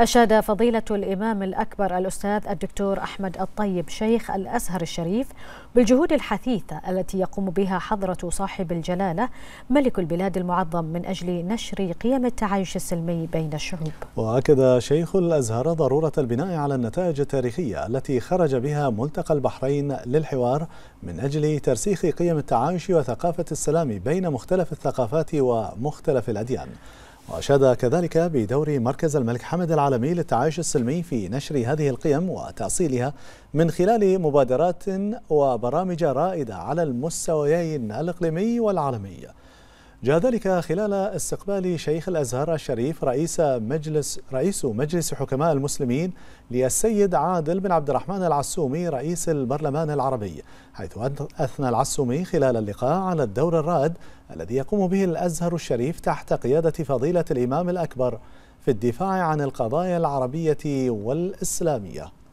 أشاد فضيلة الإمام الأكبر الأستاذ الدكتور أحمد الطيب شيخ الأزهر الشريف بالجهود الحثيثة التي يقوم بها حضرة صاحب الجلالة ملك البلاد المعظم من أجل نشر قيم التعايش السلمي بين الشعوب وأكد شيخ الأزهر ضرورة البناء على النتائج التاريخية التي خرج بها ملتقى البحرين للحوار من أجل ترسيخ قيم التعايش وثقافة السلام بين مختلف الثقافات ومختلف الأديان وأشاد كذلك بدور مركز الملك حمد العالمي للتعايش السلمي في نشر هذه القيم وتأصيلها من خلال مبادرات وبرامج رائدة على المستويين الإقليمي والعالمي جاء ذلك خلال استقبال شيخ الأزهر الشريف رئيس مجلس رئيس مجلس حكماء المسلمين للسيد عادل بن عبد الرحمن العسومي رئيس البرلمان العربي حيث أثنى العسومي خلال اللقاء على الدور الرائد الذي يقوم به الأزهر الشريف تحت قيادة فضيلة الإمام الأكبر في الدفاع عن القضايا العربية والإسلامية